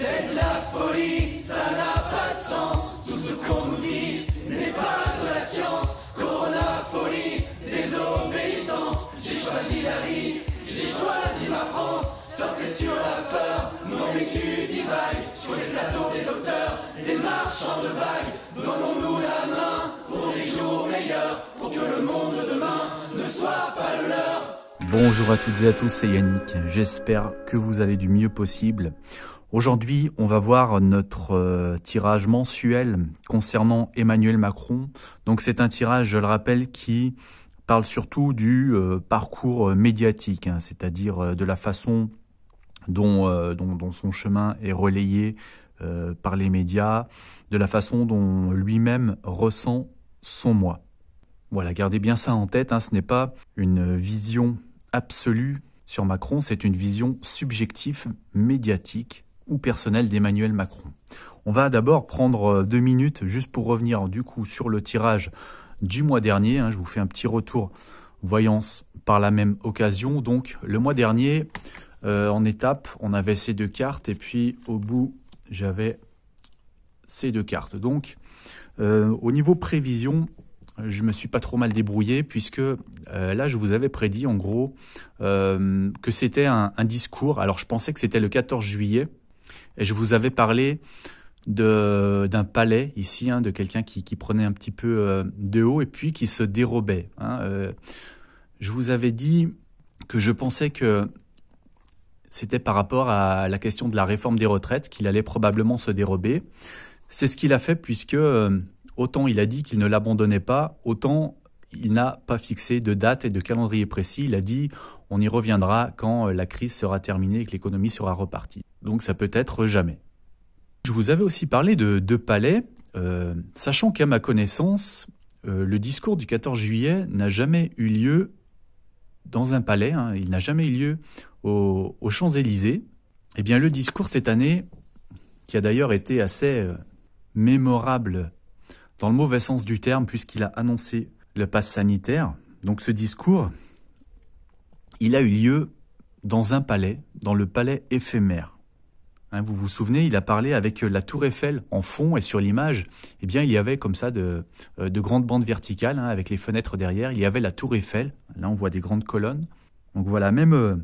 C'est de la folie, ça n'a pas de sens. Tout ce qu'on nous dit n'est pas de la science. Corona, folie, désobéissance. J'ai choisi la vie, j'ai choisi ma France. Sortez sur la peur, mon étude divague. Sur les plateaux des docteurs, des marchands de vagues. Donnons-nous la main pour des jours meilleurs, pour que le monde demain ne soit pas le leur. Bonjour à toutes et à tous, c'est Yannick. J'espère que vous allez du mieux possible. Aujourd'hui, on va voir notre euh, tirage mensuel concernant Emmanuel Macron. Donc c'est un tirage, je le rappelle, qui parle surtout du euh, parcours euh, médiatique, hein, c'est-à-dire de la façon dont, son chemin est relayé par les médias, de la façon dont lui-même ressent son moi. Voilà, gardez bien ça en tête, hein, ce n'est pas une vision absolue sur Macron, c'est une vision subjective médiatique ou personnel d'Emmanuel Macron. On va d'abord prendre euh, deux minutes juste pour revenir du coup sur le tirage du mois dernier. Hein. Je vous fais un petit retour voyance par la même occasion. Donc le mois dernier, euh, en étape, on avait ces deux cartes et puis au bout, j'avais ces deux cartes. Donc euh, au niveau prévision, je me suis pas trop mal débrouillé puisque là je vous avais prédit en gros que c'était un, discours. Alors je pensais que c'était le 14 juillet et je vous avais parlé d'un palais ici, hein, de quelqu'un qui, prenait un petit peu euh, de haut et puis qui se dérobait. Hein, euh. je vous avais dit que je pensais que c'était par rapport à la question de la réforme des retraites qu'il allait probablement se dérober. C'est ce qu'il a fait puisque euh, autant il a dit qu'il ne l'abandonnait pas, autant il n'a pas fixé de date et de calendrier précis. Il a dit on y reviendra quand la crise sera terminée et que l'économie sera repartie donc ça peut être jamais. Je vous avais aussi parlé de palais, euh, sachant qu'à ma connaissance, euh, le discours du 14 juillet n'a jamais eu lieu dans un palais, hein. il n'a jamais eu lieu aux, Champs-Élysées. Eh bien, le discours cette année, qui a d'ailleurs été assez euh, mémorable dans le mauvais sens du terme, puisqu'il a annoncé le pass sanitaire, donc ce discours, il a eu lieu dans un palais, dans le palais éphémère. Hein, vous vous souvenez, il a parlé avec euh, la tour Eiffel en fond et sur l'image, eh bien il y avait comme ça de, euh, grandes bandes verticales hein, avec les fenêtres derrière. Il y avait la tour Eiffel. Là, on voit des grandes colonnes. Donc voilà, même euh,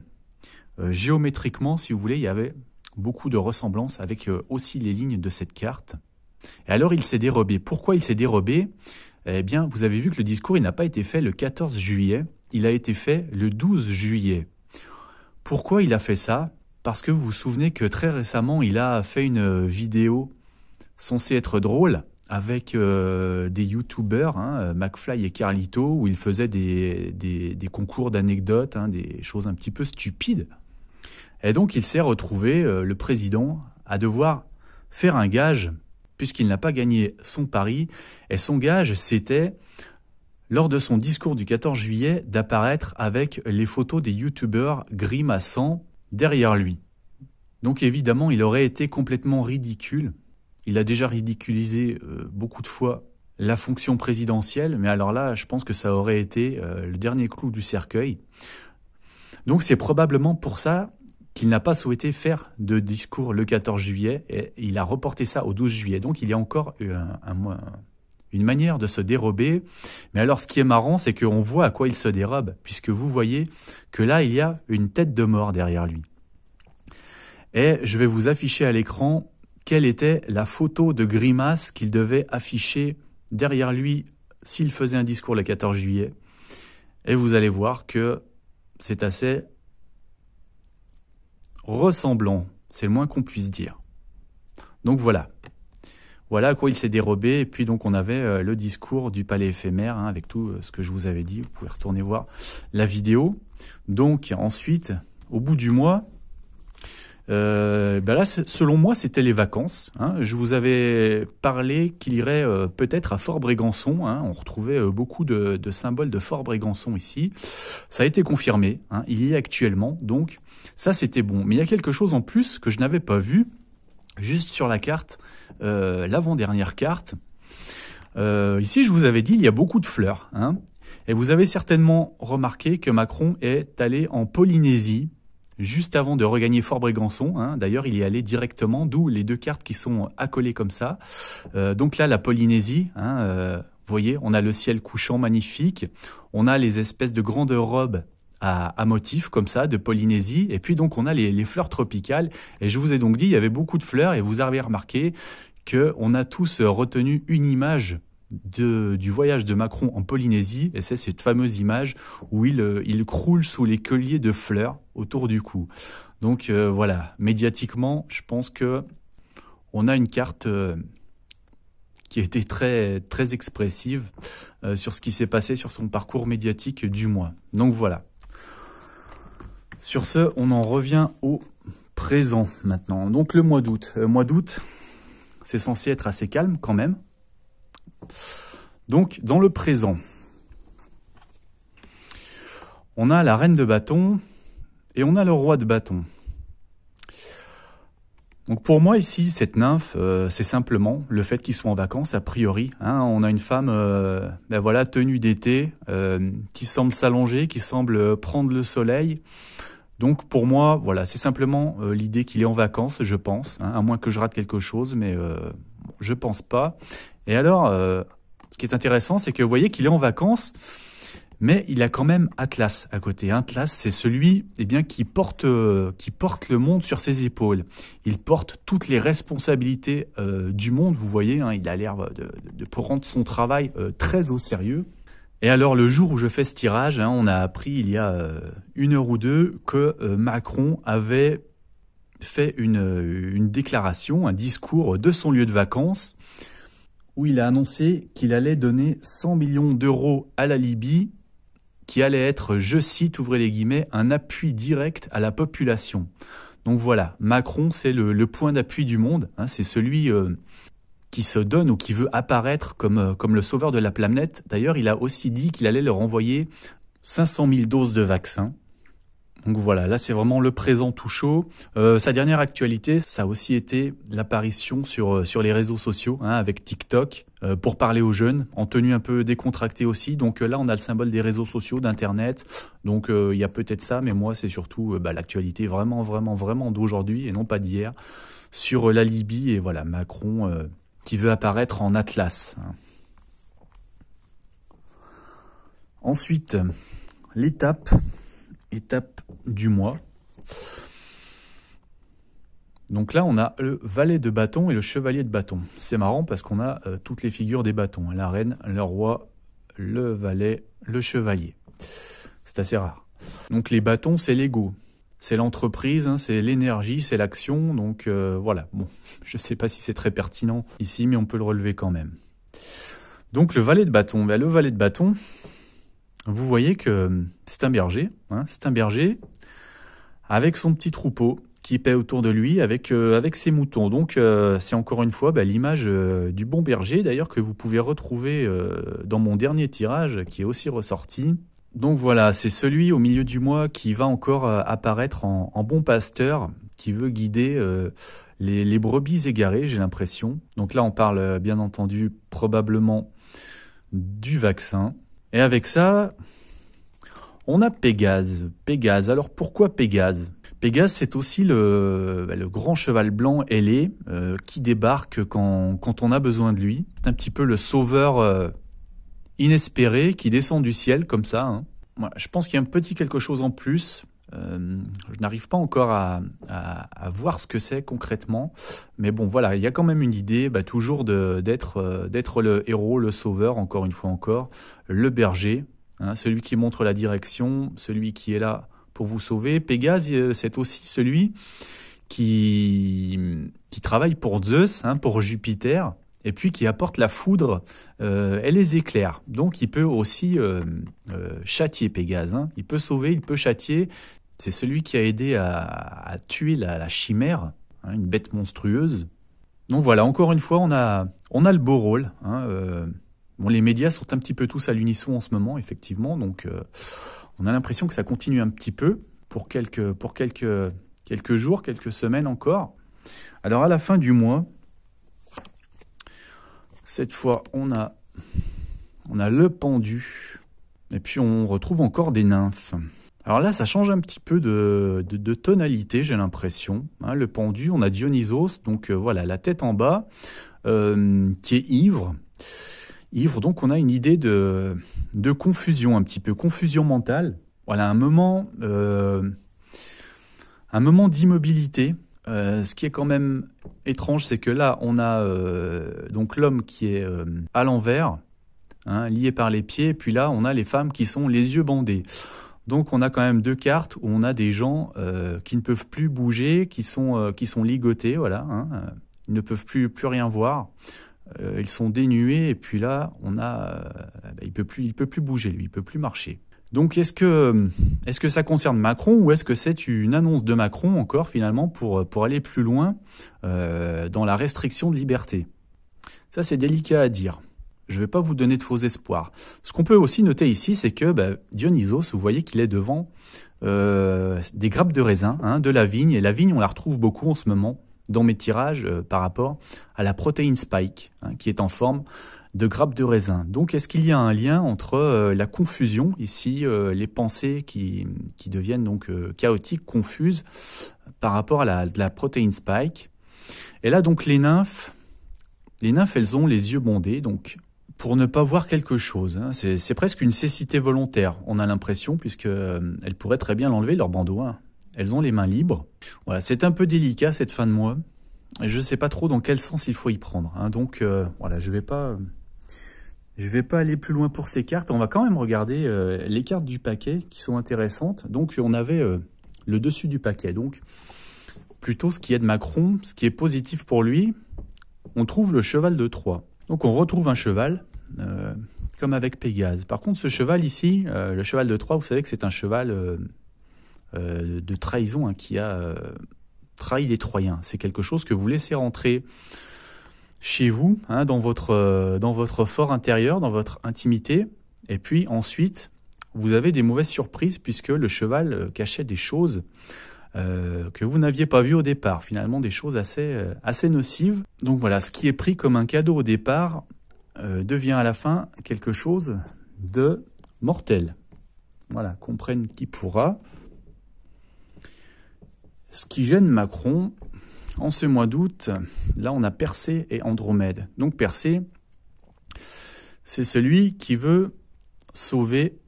géométriquement, si vous voulez, il y avait beaucoup de ressemblances avec aussi les lignes de cette carte. Et alors il s'est dérobé. Pourquoi il s'est dérobé Eh bien, vous avez vu que le discours, il n'a pas été fait le 14 juillet, il a été fait le 12 juillet. Pourquoi il a fait ça parce que vous vous souvenez que très récemment, il a fait une vidéo censée être drôle avec euh, des youtubeurs, hein, McFly et Carlito, où il faisait des, concours d'anecdotes, hein, des choses un petit peu stupides. Et donc il s'est retrouvé, euh, le président, à devoir faire un gage, puisqu'il n'a pas gagné son pari. Et son gage, c'était, lors de son discours du 14 juillet, d'apparaître avec les photos des youtubeurs grimaçants derrière lui. Donc évidemment, il aurait été complètement ridicule. Il a déjà ridiculisé euh, beaucoup de fois la fonction présidentielle, mais alors là, je pense que ça aurait été euh, le dernier clou du cercueil. Donc c'est probablement pour ça qu'il n'a pas souhaité faire de discours le 14 juillet, et il a reporté ça au 12 juillet. Donc il y a encore un mois, une manière de se dérober. Mais alors ce qui est marrant, c'est qu'on voit à quoi il se dérobe, puisque vous voyez que là, il y a une tête de mort derrière lui. Et je vais vous afficher à l'écran quelle était la photo de grimace qu'il devait afficher derrière lui s'il faisait un discours le 14 juillet. Et vous allez voir que c'est assez ressemblant, c'est le moins qu'on puisse dire. Donc voilà, voilà à quoi il s'est dérobé. Et puis donc on avait euh, le discours du palais éphémère hein, avec tout euh, ce que je vous avais dit. Vous pouvez retourner voir la vidéo. Donc ensuite, au bout du mois, euh, ben là, selon moi, c'était les vacances. Hein. Je vous avais parlé qu'il irait peut-être à Fort-Brégançon. Hein. On retrouvait beaucoup de, symboles de Fort-Brégançon ici. Ça a été confirmé. Il y est actuellement. Donc, ça, c'était bon. Mais il y a quelque chose en plus que je n'avais pas vu juste sur la carte, euh, l'avant-dernière carte. Euh, ici, je vous avais dit, il y a beaucoup de fleurs. Hein. et vous avez certainement remarqué que Macron est allé en Polynésie juste avant de regagner Fort Brégançon. Hein. D'ailleurs, il y est allé directement, d'où les deux cartes qui sont accolées comme ça. Euh, donc là, la Polynésie, vous hein, euh, voyez, on a le ciel couchant magnifique, on a les espèces de grandes robes à, motif, motifs comme ça de Polynésie. Et puis donc on a les, fleurs tropicales. Et je vous ai donc dit, il y avait beaucoup de fleurs et vous avez remarqué que on a tous retenu une image de, du voyage de Macron en Polynésie, et c'est cette fameuse image où il, euh, il croule sous les colliers de fleurs autour du cou. Donc euh, voilà, médiatiquement, je pense que on a une carte euh, qui était très très expressive sur ce qui s'est passé sur son parcours médiatique du mois. Donc voilà. Sur ce, on en revient au présent maintenant. Donc le mois d'août. Le euh, mois d'août, c'est censé être assez calme quand même. Donc dans le présent, on a la reine de bâton et on a le roi de bâton. Donc pour moi ici, cette nymphe, euh, c'est simplement le fait qu'ils soit en vacances, a priori. Hein. on a une femme euh, ben voilà, tenue d'été, qui semble s'allonger, qui semble prendre le soleil, donc pour moi, voilà, c'est simplement euh, l'idée qu'il est en vacances, je pense, hein, à moins que je rate quelque chose, mais je euh, je pense pas. Et alors, euh, ce qui est intéressant, c'est que vous voyez qu'il est en vacances, mais il a quand même Atlas à côté. Atlas, c'est celui eh bien, qui, porte, qui porte le monde sur ses épaules. Il porte toutes les responsabilités du monde, vous voyez, hein. il a l'air de, de, de, prendre son travail très au sérieux. Et alors le jour où je fais ce tirage, hein, on a appris il y a euh, une heure ou deux que euh, Macron avait fait euh, une, déclaration, un discours de son lieu de vacances, où il a annoncé qu'il allait donner 100 millions d'euros à la Libye, qui allait être, je cite, ouvrez les guillemets, un appui direct à la population. Donc voilà, Macron, c'est le, point d'appui du monde, hein, c'est celui qui se donne ou qui veut apparaître comme, euh, comme le sauveur de la planète. D'ailleurs, il a aussi dit qu'il allait leur envoyer 500 000 doses de vaccins. Donc voilà, là c'est vraiment le présent tout chaud. Euh, sa dernière actualité, ça a aussi été l'apparition sur, euh, sur les réseaux sociaux, hein, avec TikTok, pour parler aux jeunes, en tenue un peu décontractée aussi. Donc là on a le symbole des réseaux sociaux, d'Internet. Donc il y a peut-être ça, mais moi c'est surtout bah, l'actualité vraiment, vraiment, vraiment d'aujourd'hui et non pas d'hier, sur la Libye et voilà, Macron qui veut apparaître en Atlas. Ensuite, l'étape, étape du mois. Donc là, on a le valet de bâton et le chevalier de bâton. C'est marrant parce qu'on a euh, toutes les figures des bâtons. Hein. La reine, le roi, le valet, le chevalier. C'est assez rare. Donc les bâtons, c'est l'ego c'est l'entreprise, hein, c'est l'énergie, c'est l'action. Donc euh, voilà, bon, je ne sais pas si c'est très pertinent ici, mais on peut le relever quand même. Donc le valet de bâton, ben, le valet de bâton, vous voyez que hum, c'est un berger, hein, c'est un berger avec son petit troupeau qui paie autour de lui avec, euh, avec ses moutons. Donc euh, c'est encore une fois ben, l'image du bon berger d'ailleurs que vous pouvez retrouver dans mon dernier tirage qui est aussi ressorti. Donc voilà, c'est celui au milieu du mois qui va encore euh, apparaître en, bon pasteur, qui veut guider euh, les, brebis égarées, j'ai l'impression. Donc là, on parle euh, bien entendu probablement du vaccin. Et avec ça, on a Pégase. Pégase, alors pourquoi Pégase Pégase, c'est aussi bah, le, grand cheval blanc ailé qui débarque quand, on a besoin de lui. C'est un petit peu le sauveur inespéré qui descend du ciel comme ça. Hein. je pense qu'il y a un petit quelque chose en plus. Euh, je n'arrive pas encore à, voir ce que c'est concrètement, mais bon voilà, il y a quand même une idée, bah, toujours euh, d'être le héros, le sauveur, encore une fois encore, le berger, hein, celui qui montre la direction, celui qui est là pour vous sauver. Pégase, euh, c'est aussi celui qui, qui travaille pour Zeus, hein, pour Jupiter, et puis qui apporte la foudre euh, et les éclairs. Donc il peut aussi euh, euh, châtier Pégase. Hein. Il peut sauver, il peut châtier. C'est celui qui a aidé à, tuer la, chimère, hein, une bête monstrueuse. Donc voilà, encore une fois, on a, on a le beau rôle. Hein, euh, bon, les médias sont un petit peu tous à l'unisson en ce moment, effectivement. Donc on a l'impression que ça continue un petit peu pour quelques, pour quelques, quelques jours, quelques semaines encore. Alors à la fin du mois, cette fois, on a, on a le pendu. Et puis on retrouve encore des nymphes. Alors là, ça change un petit peu de, tonalité, j'ai l'impression. Hein. le pendu, on a Dionysos, donc euh, voilà, la tête en bas, euh, qui est ivre. Ivre, donc on a une idée de, de confusion, un petit peu confusion mentale. Voilà, un moment, euh, un moment d'immobilité, euh, ce qui est quand même étrange, c'est que là, on a euh, donc l'homme qui est euh, à l'envers, hein, lié par les pieds, et puis là, on a les femmes qui sont les yeux bandés. Donc, on a quand même deux cartes où on a des gens qui ne peuvent plus bouger, qui sont, qui sont ligotés, voilà. Hein, ils ne peuvent plus, rien voir. ils sont dénués, et puis là, on a, bah, il peut peut plus bouger, lui, il peut plus marcher. Donc est-ce que, est que ça concerne Macron ou est-ce que c'est une annonce de Macron encore finalement pour, pour aller plus loin euh, dans la restriction de liberté Ça c'est délicat à dire. Je ne vais pas vous donner de faux espoirs. Ce qu'on peut aussi noter ici, c'est que bah, Dionysos, vous voyez qu'il est devant euh, des grappes de raisin, hein, de la vigne. Et la vigne, on la retrouve beaucoup en ce moment dans mes tirages euh, par rapport à la protéine spike, hein, qui est en forme de grappes de raisin. Donc est-ce qu'il y a un lien entre euh, la confusion, ici euh, les pensées qui, deviennent donc euh, chaotiques, confuses, par rapport à la, protéine spike Et là donc les nymphes, les nymphes elles ont les yeux bondés, donc pour ne pas voir quelque chose. Hein. C'est presque une cécité volontaire, on a l'impression, puisque puisqu'elles pourraient très bien l'enlever leur bandeau. Hein. Elles ont les mains libres. Voilà, c'est un peu délicat cette fin de mois. Je ne sais pas trop dans quel sens il faut y prendre. Hein. Donc voilà, je ne vais pas je vais pas aller plus loin pour ces cartes. On va quand même regarder euh, les cartes du paquet qui sont intéressantes. Donc, on avait euh, le dessus du paquet. Donc, plutôt ce qui est de Macron, ce qui est positif pour lui, on trouve le cheval de Troie. Donc, on retrouve un cheval, euh, comme avec Pégase. Par contre, ce cheval ici, le cheval de Troie, vous savez que c'est un cheval de trahison hein, qui a trahi les Troyens. C'est quelque chose que vous laissez rentrer chez vous, hein, dans, votre, euh, dans votre fort intérieur, dans votre intimité. Et puis ensuite, vous avez des mauvaises surprises puisque le cheval euh, cachait des choses euh, que vous n'aviez pas vues au départ, finalement des choses assez, assez nocives. Donc voilà, ce qui est pris comme un cadeau au départ devient à la fin quelque chose de mortel. Voilà, comprenne qui pourra. Ce qui gêne Macron, en ce mois d'août, là on a Percé et Andromède. Donc Percé, c'est celui qui veut sauver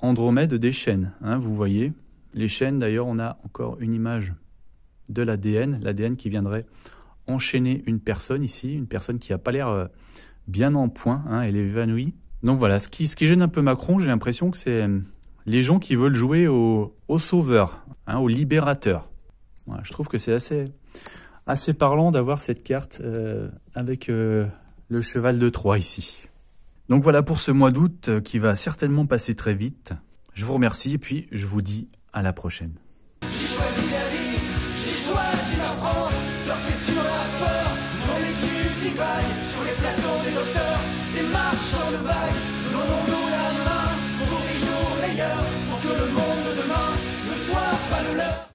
Andromède des chaînes. Hein, vous voyez, les chaînes d'ailleurs, on a encore une image de l'ADN, l'ADN qui viendrait enchaîner une personne ici, une personne qui n'a pas l'air euh, bien en point, hein, elle est évanouie. Donc voilà, ce qui, ce qui gêne un peu Macron, j'ai l'impression que c'est euh, les gens qui veulent jouer au, sauveur, hein, au libérateur. je trouve que c'est assez, assez parlant d'avoir cette carte euh, avec euh, le cheval de Troie ici. Donc voilà pour ce mois d'août euh, qui va certainement passer très vite. Je vous remercie et puis je vous dis à la prochaine.